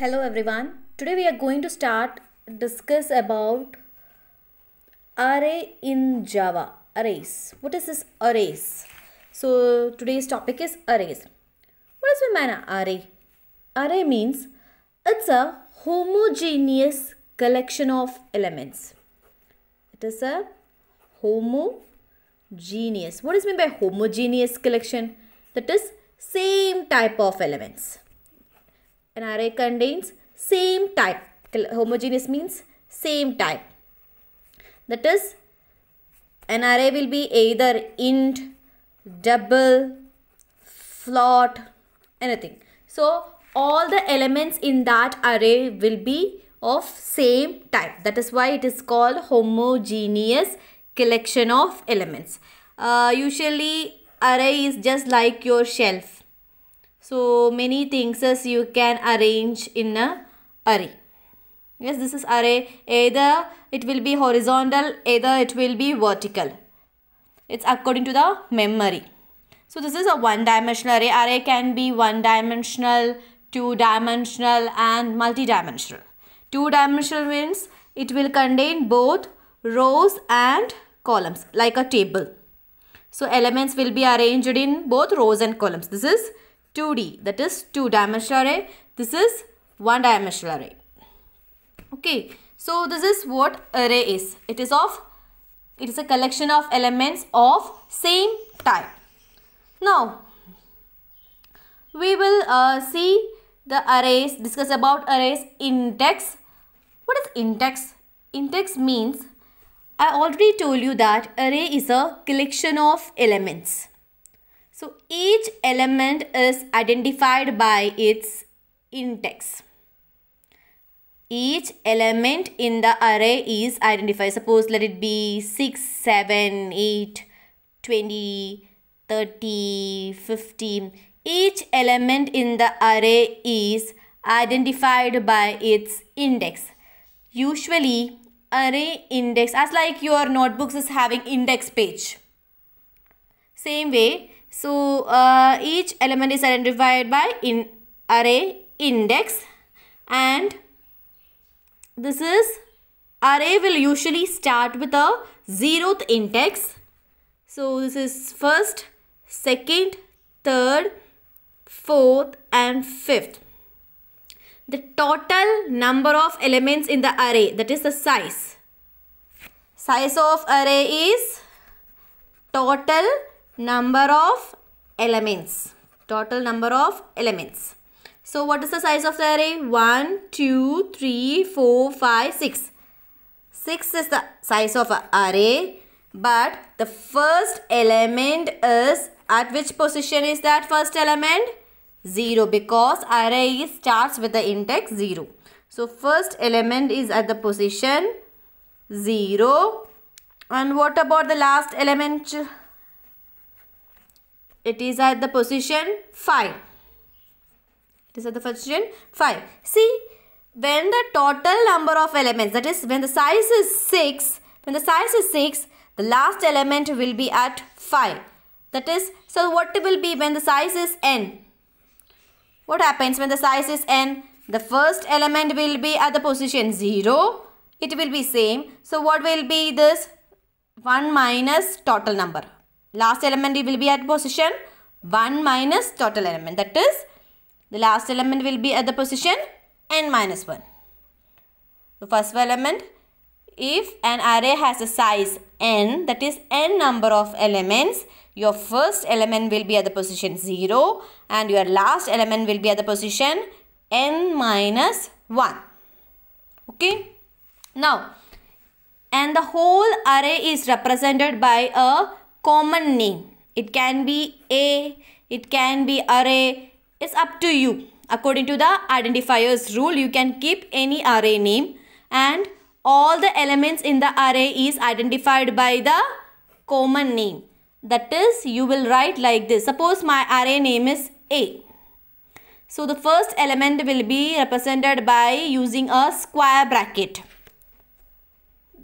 hello everyone today we are going to start discuss about array in java arrays what is this arrays so today's topic is arrays what does we mean array array means it's a homogeneous collection of elements it is a homogeneous what is mean by homogeneous collection that is same type of elements an array contains same type. Homogeneous means same type. That is, an array will be either int, double, float, anything. So, all the elements in that array will be of same type. That is why it is called homogeneous collection of elements. Uh, usually, array is just like your shelf so many things as you can arrange in a array. Yes, this is array. Either it will be horizontal, either it will be vertical. It's according to the memory. So this is a one-dimensional array. Array can be one-dimensional, two-dimensional and multi-dimensional. Two-dimensional means it will contain both rows and columns like a table. So elements will be arranged in both rows and columns. This is 2D that is two dimensional array. This is one dimensional array. Okay. So this is what array is. It is of it is a collection of elements of same type. Now we will uh, see the arrays discuss about arrays index. What is index? Index means I already told you that array is a collection of elements. So each element is identified by its index. Each element in the array is identified. Suppose let it be 6, 7, 8, 20, 30, 15. Each element in the array is identified by its index. Usually array index as like your notebooks is having index page. Same way so uh, each element is identified by in array index and this is array will usually start with a zeroth index. So this is first, second, third, fourth and fifth. The total number of elements in the array that is the size. Size of array is total number of elements. Total number of elements. So what is the size of the array? 1, 2, 3, 4, 5, 6. 6 is the size of an array. But the first element is at which position is that first element? 0 because array starts with the index 0. So first element is at the position 0. And what about the last element? It is at the position 5. It is at the position 5. See, when the total number of elements, that is when the size is 6, when the size is 6, the last element will be at 5. That is, so what will be when the size is n? What happens when the size is n? The first element will be at the position 0. It will be same. So what will be this? 1 minus total number. Last element will be at position 1 minus total element. That is, the last element will be at the position n minus 1. The first element, if an array has a size n, that is n number of elements, your first element will be at the position 0 and your last element will be at the position n minus 1. Okay. Now, and the whole array is represented by a common name it can be a it can be array it's up to you according to the identifiers rule you can keep any array name and all the elements in the array is identified by the common name that is you will write like this suppose my array name is a so the first element will be represented by using a square bracket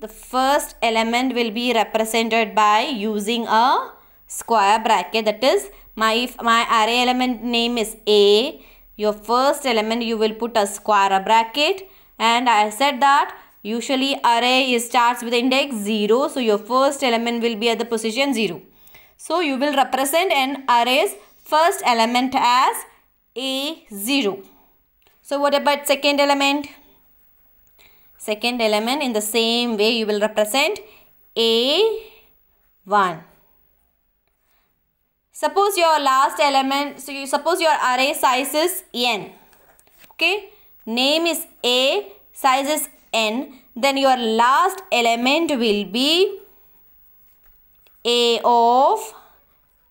the first element will be represented by using a square bracket that is my my array element name is a your first element you will put a square bracket and i said that usually array starts with index 0 so your first element will be at the position 0 so you will represent an array's first element as a 0 so what about second element second element in the same way you will represent A1. Suppose your last element, so you suppose your array size is n. Okay, name is A, size is n, then your last element will be A of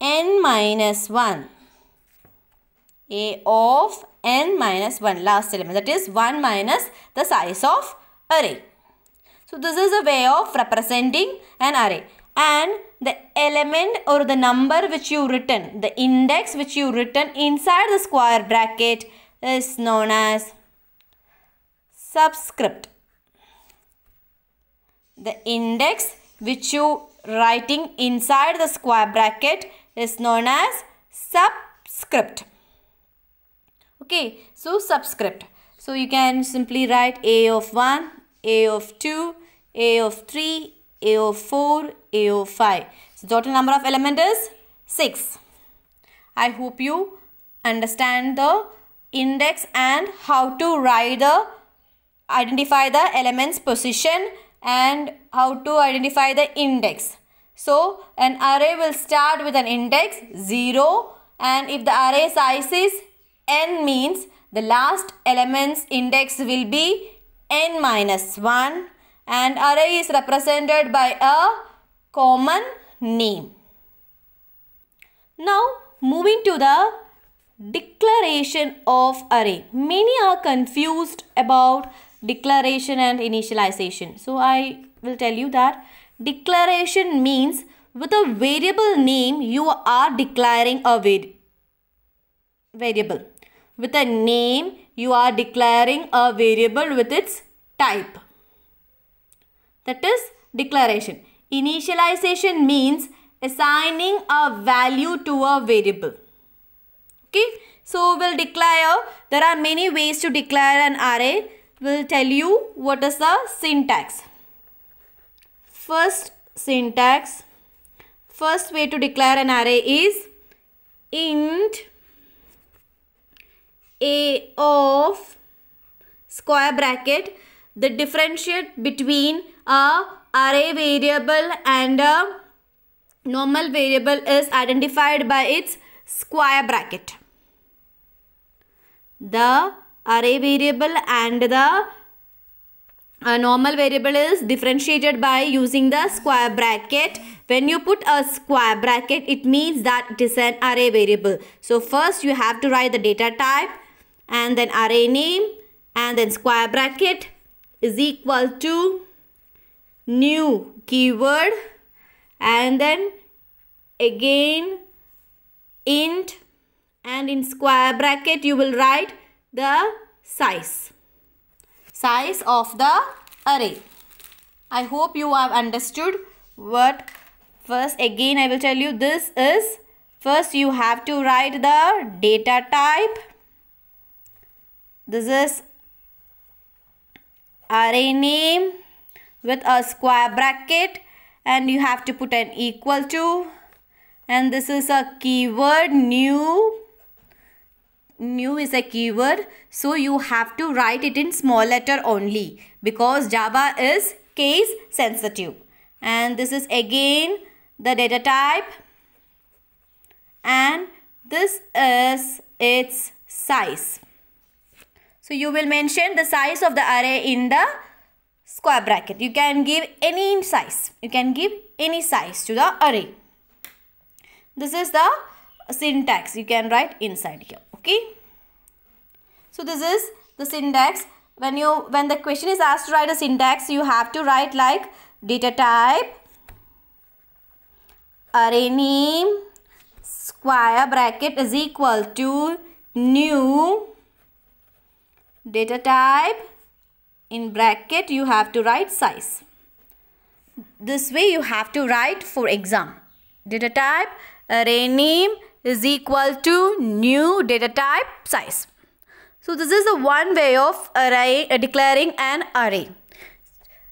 n minus 1. A of n minus 1 last element that is 1 minus the size of array. So this is a way of representing an array and the element or the number which you written, the index which you written inside the square bracket is known as subscript. The index which you writing inside the square bracket is known as subscript. Okay, so subscript. So you can simply write A of 1, A of 2, A of 3, A of 4, A of 5. So total number of element is 6. I hope you understand the index and how to write the identify the elements position and how to identify the index. So an array will start with an index 0 and if the array size is n means the last element's index will be n minus 1 and array is represented by a common name. Now moving to the declaration of array. Many are confused about declaration and initialization. So I will tell you that declaration means with a variable name you are declaring a variable with a name, you are declaring a variable with its type. That is declaration. Initialization means assigning a value to a variable. Okay. So, we'll declare, there are many ways to declare an array. We'll tell you what is the syntax. First syntax, first way to declare an array is int a of square bracket the differentiate between a array variable and a normal variable is identified by its square bracket. The array variable and the a normal variable is differentiated by using the square bracket. When you put a square bracket, it means that it is an array variable. So first you have to write the data type and then array name and then square bracket is equal to new keyword and then again int and in square bracket you will write the size size of the array i hope you have understood what first again i will tell you this is first you have to write the data type this is array name with a square bracket and you have to put an equal to and this is a keyword new new is a keyword so you have to write it in small letter only because java is case sensitive and this is again the data type and this is its size so you will mention the size of the array in the square bracket. You can give any size. You can give any size to the array. This is the syntax. You can write inside here. Okay. So this is the syntax. When you when the question is asked to write a syntax, you have to write like data type, array name, square bracket is equal to new data type in bracket you have to write size this way you have to write for exam data type array uh, name is equal to new data type size so this is the one way of array uh, declaring an array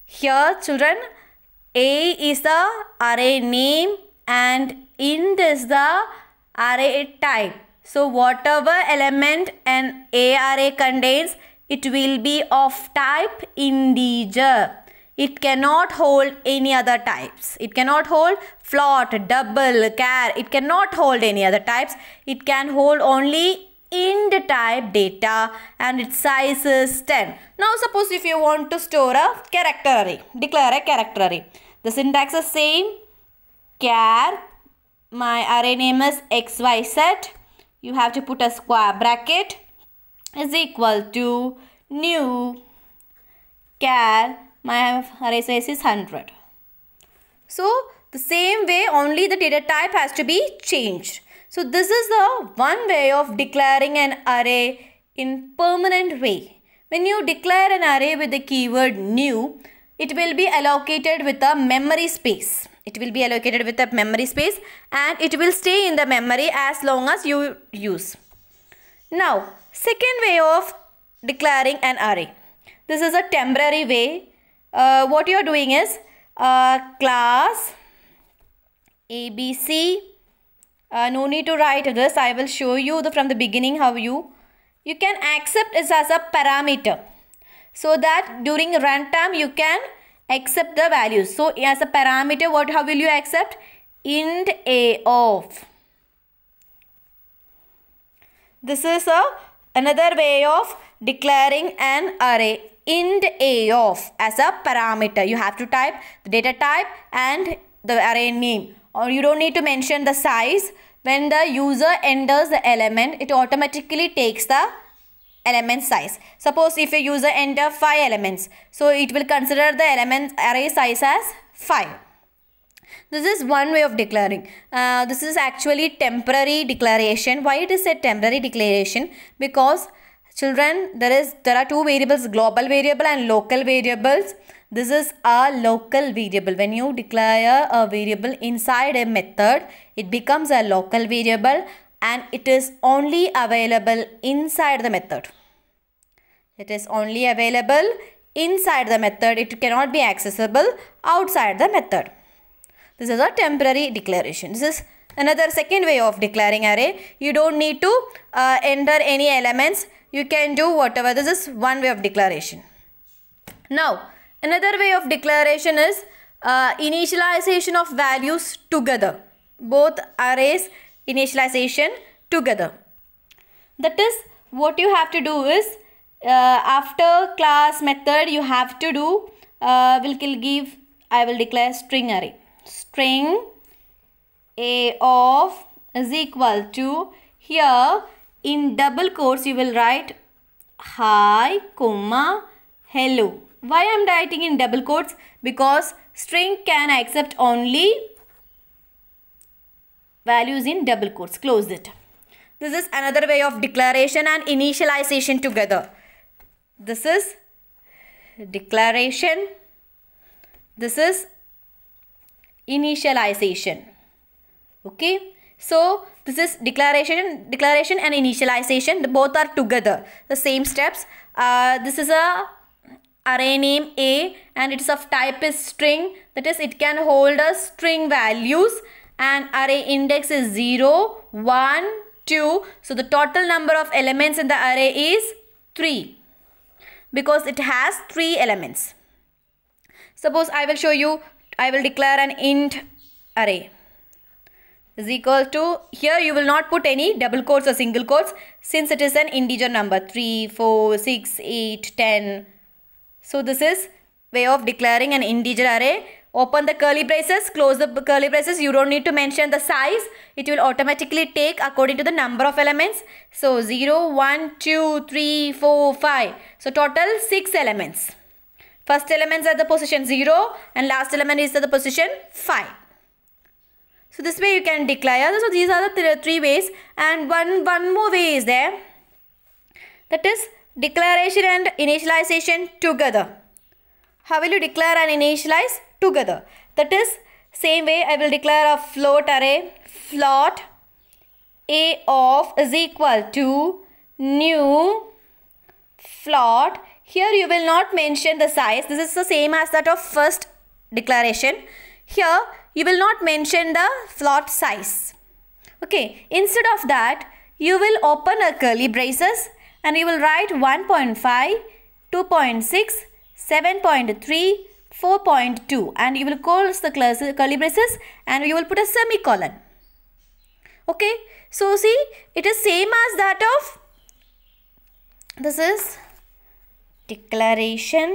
here children a is the array name and int is the array type so whatever element an array contains, it will be of type integer. It cannot hold any other types. It cannot hold float, double, char. It cannot hold any other types. It can hold only int type data and its size is 10. Now suppose if you want to store a character array, declare a character array. The syntax is same. Char, my array name is xyz you have to put a square bracket is equal to new char. my array size is 100. So the same way only the data type has to be changed. So this is the one way of declaring an array in permanent way. When you declare an array with the keyword new, it will be allocated with a memory space. It will be allocated with the memory space and it will stay in the memory as long as you use. Now, second way of declaring an array. This is a temporary way. Uh, what you are doing is uh, class ABC. Uh, no need to write this. I will show you the, from the beginning how you you can accept this as a parameter so that during runtime you can accept the values so as a parameter what how will you accept int a of this is a another way of declaring an array int a of as a parameter you have to type the data type and the array name or you don't need to mention the size when the user enters the element it automatically takes the element size. Suppose if a user enter 5 elements, so it will consider the element array size as 5. This is one way of declaring. Uh, this is actually temporary declaration. Why it is a temporary declaration? Because children, there is there are two variables, global variable and local variables. This is a local variable. When you declare a variable inside a method, it becomes a local variable and it is only available inside the method. It is only available inside the method. It cannot be accessible outside the method. This is a temporary declaration. This is another second way of declaring array. You don't need to uh, enter any elements. You can do whatever. This is one way of declaration. Now, another way of declaration is uh, initialization of values together. Both arrays initialization together. That is what you have to do is uh, after class method you have to do uh, will give I will declare string array string a of is equal to here in double quotes you will write hi comma hello why I'm writing in double quotes because string can accept only values in double quotes. Close it. This is another way of declaration and initialization together. This is declaration. This is initialization. Okay. So this is declaration, declaration and initialization. Both are together. The same steps. Uh, this is a array name A and it's of type is string. That is it can hold a string values and array index is 0, 1, 2. So the total number of elements in the array is 3 because it has 3 elements. Suppose I will show you, I will declare an int array is equal to, here you will not put any double quotes or single quotes since it is an integer number 3, 4, 6, 8, 10. So this is way of declaring an integer array open the curly braces close the curly braces you don't need to mention the size it will automatically take according to the number of elements so 0 1 2 3 4 5 so total 6 elements first elements at the position 0 and last element is at the position 5 so this way you can declare so these are the th three ways and one one more way is there that is declaration and initialization together how will you declare and initialize together. That is, same way I will declare a float array float a of is equal to new float. Here you will not mention the size. This is the same as that of first declaration. Here you will not mention the float size. Okay, instead of that, you will open a curly braces and you will write 1.5, 2.6, 7.3, 4.2 and you will close the curly braces and you will put a semicolon. Okay. So see it is same as that of this is declaration.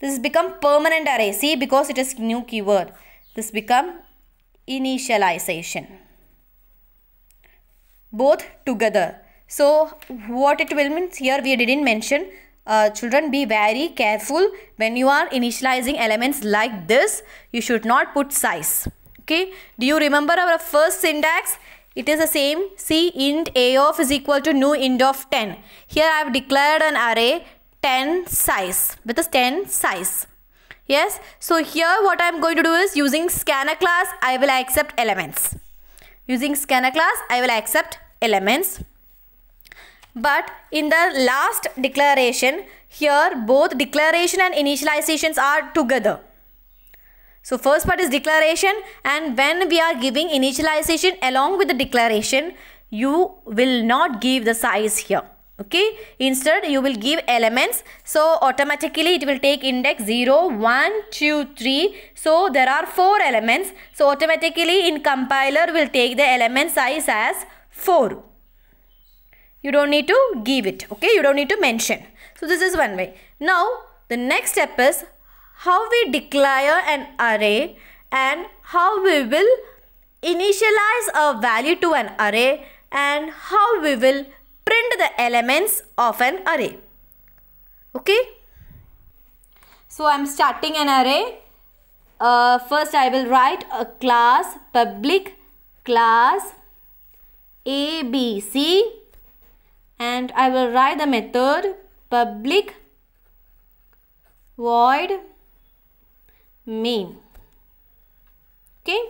This become permanent array. See because it is new keyword. This become initialization. Both together. So what it will means here we didn't mention uh, children be very careful when you are initializing elements like this you should not put size okay do you remember our first syntax it is the same c int a of is equal to new int of 10 here i have declared an array 10 size with a 10 size yes so here what i am going to do is using scanner class i will accept elements using scanner class i will accept elements but in the last declaration, here both declaration and initializations are together. So first part is declaration and when we are giving initialization along with the declaration, you will not give the size here. Okay, instead you will give elements. So automatically it will take index 0, 1, 2, 3. So there are 4 elements. So automatically in compiler will take the element size as 4 you don't need to give it okay you don't need to mention so this is one way now the next step is how we declare an array and how we will initialize a value to an array and how we will print the elements of an array okay so i'm starting an array uh, first i will write a class public class abc and I will write the method public void main okay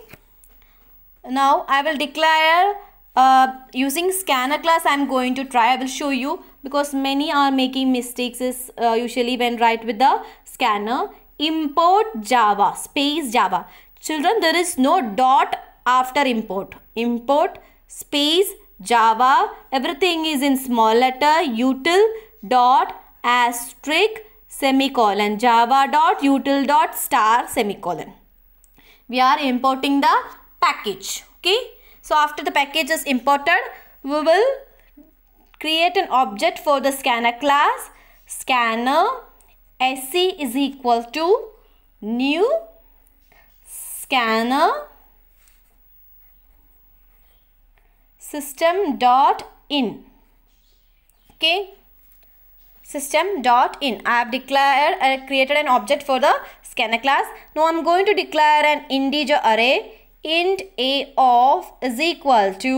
now I will declare uh, using scanner class I'm going to try I will show you because many are making mistakes is uh, usually when write with the scanner import java space java children there is no dot after import import space Java, everything is in small letter, util dot asterisk semicolon, java dot util dot star semicolon. We are importing the package, okay. So after the package is imported, we will create an object for the scanner class, scanner, sc is equal to new scanner system dot in. Okay. System dot in. I have declared, I created an object for the scanner class. Now I'm going to declare an integer array int a of is equal to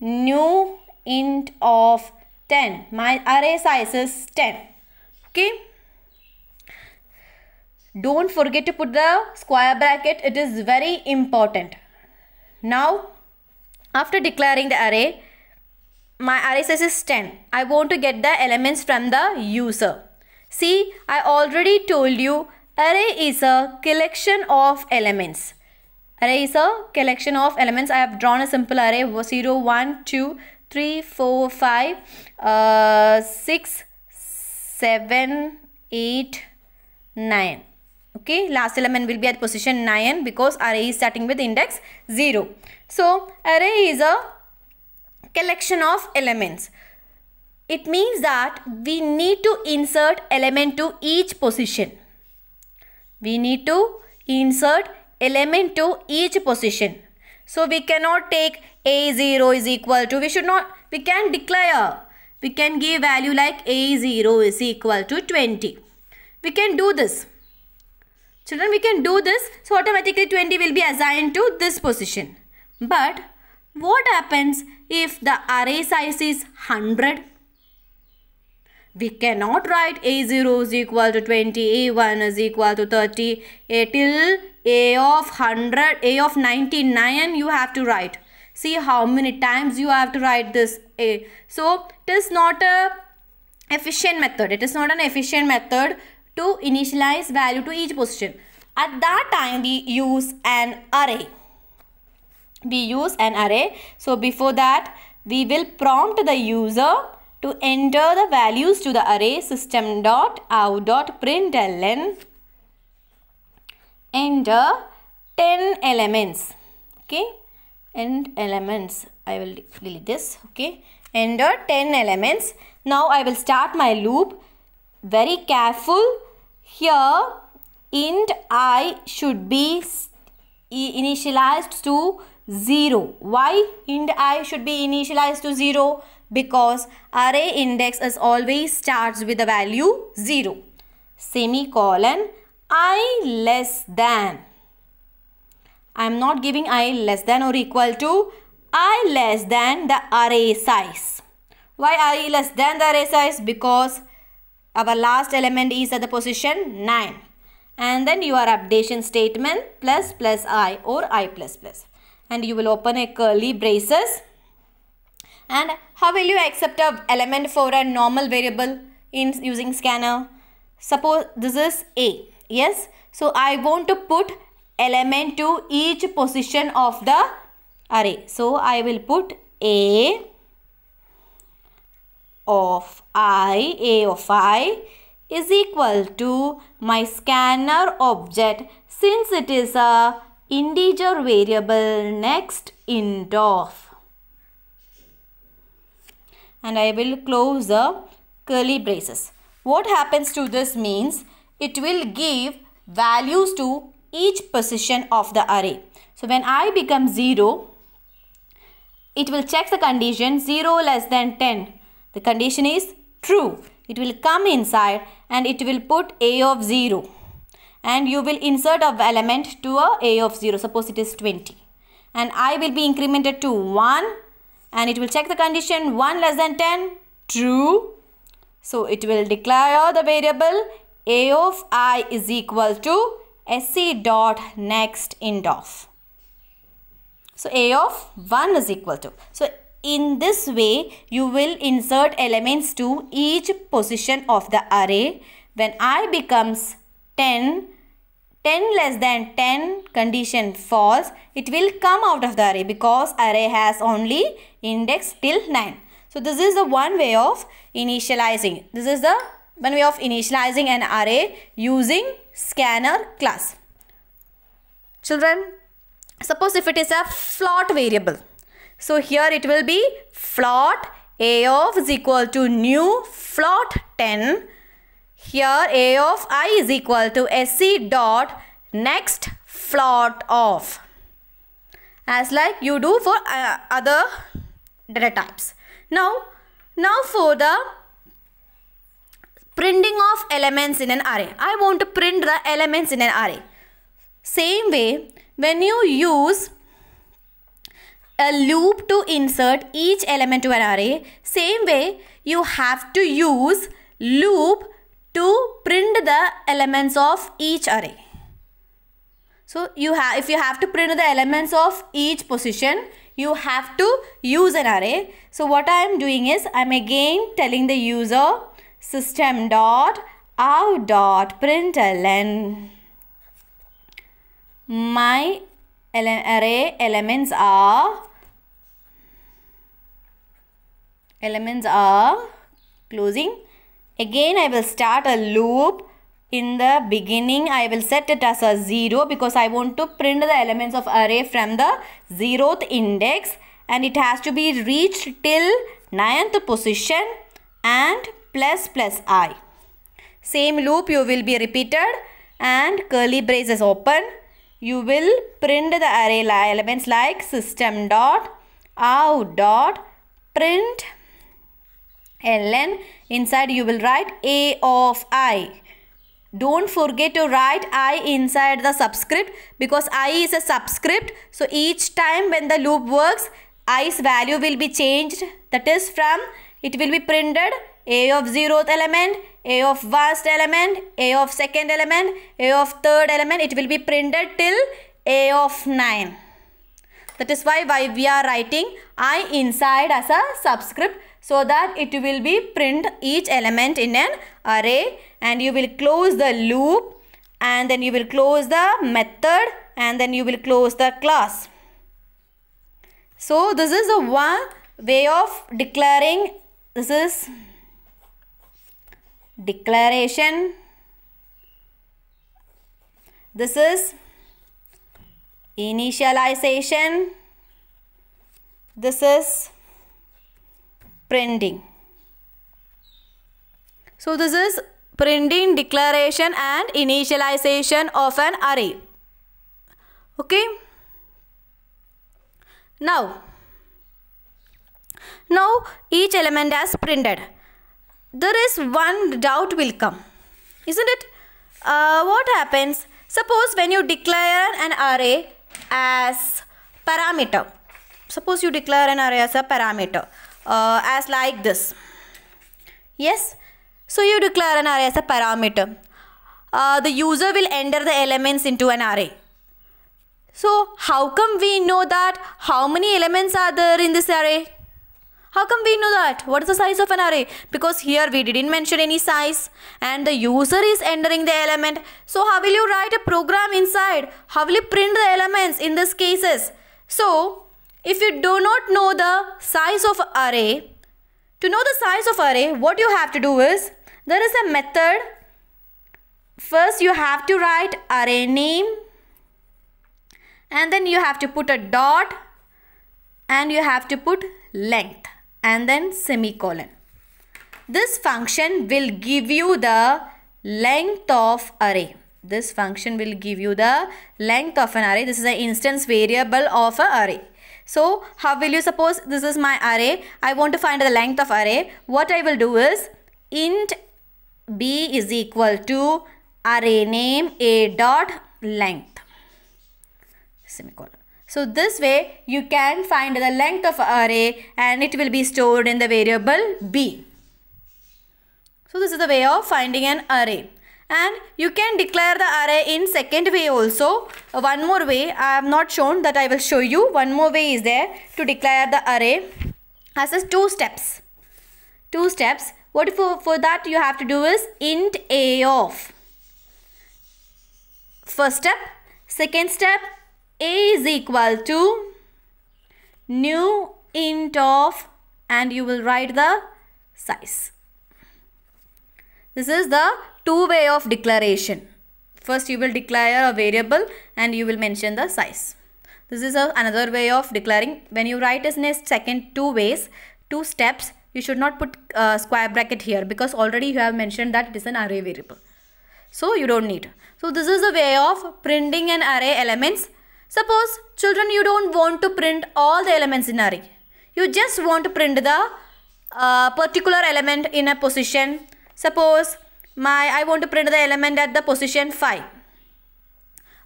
new int of 10. My array size is 10. Okay. Don't forget to put the square bracket. It is very important. Now, after declaring the array, my array size is 10. I want to get the elements from the user. See, I already told you array is a collection of elements. Array is a collection of elements. I have drawn a simple array 0, 1, 2, 3, 4, 5, uh, 6, 7, 8, 9 okay last element will be at position 9 because array is starting with index 0 so array is a collection of elements it means that we need to insert element to each position we need to insert element to each position so we cannot take a0 is equal to we should not we can declare we can give value like a0 is equal to 20 we can do this Children, we can do this. So automatically 20 will be assigned to this position. But what happens if the array size is 100? We cannot write A0 is equal to 20, A1 is equal to 30, A till A of 100, A of 99 you have to write. See how many times you have to write this A. So it is not a efficient method. It is not an efficient method to initialize value to each position. At that time, we use an array. We use an array. So before that, we will prompt the user to enter the values to the array system dot out dot println enter 10 elements okay and elements i will delete this okay enter 10 elements now i will start my loop very careful here int i should be initialized to 0 why int i should be initialized to 0 because array index is always starts with the value 0 semicolon i less than i am not giving i less than or equal to i less than the array size why i less than the array size because our last element is at the position 9. And then your updation statement plus plus i or i plus And you will open a curly braces. And how will you accept a element for a normal variable in using scanner? Suppose this is a. Yes. So I want to put element to each position of the array. So I will put a of i, a of i is equal to my scanner object since it is a integer variable next int of. And I will close the curly braces. What happens to this means it will give values to each position of the array. So when i becomes 0, it will check the condition 0 less than 10 the condition is true. It will come inside and it will put a of 0 and you will insert a element to a a of 0 suppose it is 20 and i will be incremented to 1 and it will check the condition 1 less than 10 true so it will declare the variable a of i is equal to sc dot next int of so a of 1 is equal to so in this way, you will insert elements to each position of the array. When i becomes 10, 10 less than 10 condition false, it will come out of the array because array has only index till 9. So this is the one way of initializing. This is the one way of initializing an array using scanner class. Children, suppose if it is a float variable so here it will be float A of is equal to new float 10. Here A of I is equal to SC dot next float of. As like you do for uh, other data types. Now, now for the printing of elements in an array. I want to print the elements in an array. Same way, when you use a loop to insert each element to an array. Same way, you have to use loop to print the elements of each array. So you have if you have to print the elements of each position, you have to use an array. So what I am doing is I am again telling the user system dot out dot println my ele array elements are elements are closing again I will start a loop in the beginning I will set it as a 0 because I want to print the elements of array from the 0th index and it has to be reached till 9th position and plus plus i. Same loop you will be repeated and curly braces open. You will print the array elements like system dot out dot print ln inside you will write a of i don't forget to write i inside the subscript because i is a subscript so each time when the loop works i's value will be changed that is from it will be printed a of zeroth element a of first element a of second element a of third element it will be printed till a of 9 that is why, why we are writing I inside as a subscript so that it will be print each element in an array and you will close the loop and then you will close the method and then you will close the class. So this is a one way of declaring this is declaration this is initialization this is printing so this is printing declaration and initialization of an array okay now now each element has printed there is one doubt will come isn't it uh, what happens suppose when you declare an array as parameter. Suppose you declare an array as a parameter uh, as like this. Yes. So you declare an array as a parameter. Uh, the user will enter the elements into an array. So how come we know that how many elements are there in this array? How come we know that? What is the size of an array? Because here we didn't mention any size and the user is entering the element. So how will you write a program inside? How will you print the elements in these cases? So if you do not know the size of array, to know the size of array, what you have to do is, there is a method. First you have to write array name and then you have to put a dot and you have to put length and then semicolon. This function will give you the length of array. This function will give you the length of an array. This is an instance variable of an array. So how will you suppose this is my array. I want to find the length of array. What I will do is int b is equal to array name a dot length semicolon. So this way you can find the length of array and it will be stored in the variable b. So this is the way of finding an array. And you can declare the array in second way also. One more way I have not shown that I will show you. One more way is there to declare the array as two steps. Two steps. What for, for that you have to do is int a of. First step. Second step a is equal to new int of and you will write the size. This is the two way of declaration. First you will declare a variable and you will mention the size. This is a, another way of declaring. When you write as nest second two ways, two steps, you should not put uh, square bracket here because already you have mentioned that it is an array variable. So you don't need. So this is a way of printing an array elements Suppose children you don't want to print all the elements in array. You just want to print the uh, particular element in a position. Suppose my I want to print the element at the position 5.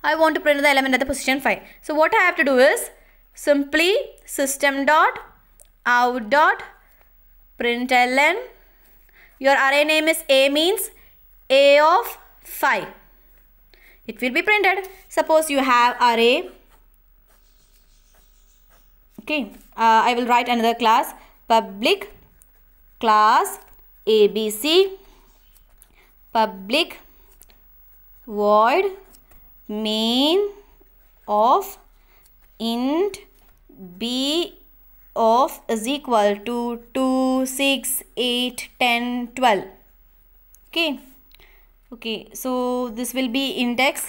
I want to print the element at the position 5. So what I have to do is simply system dot out dot println your array name is a means a of 5 it will be printed. Suppose you have array. Okay, uh, I will write another class public class ABC public void main of int b of is equal to 2 6 8 10 12 okay okay so this will be index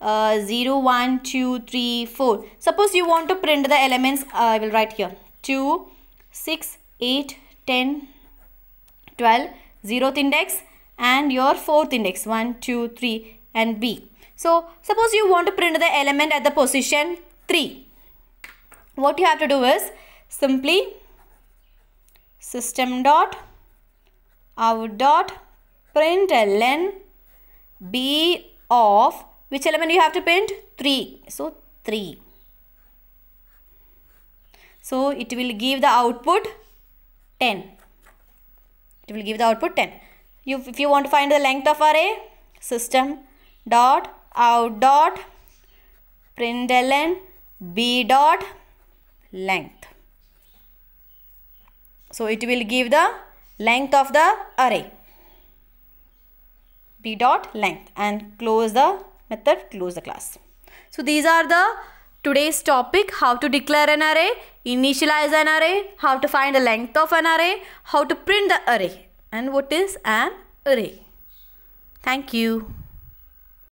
uh, 0 1 2 3 4 suppose you want to print the elements uh, i will write here 2 6 8 10 12 zeroth index and your fourth index 1 2 3 and b so suppose you want to print the element at the position 3 what you have to do is simply system dot out dot print ln B of which element you have to print? 3. So 3. So it will give the output 10. It will give the output 10. You, if you want to find the length of array, system dot out dot println b dot length. So it will give the length of the array dot length and close the method, close the class. So these are the today's topic, how to declare an array, initialize an array, how to find the length of an array, how to print the array and what is an array. Thank you.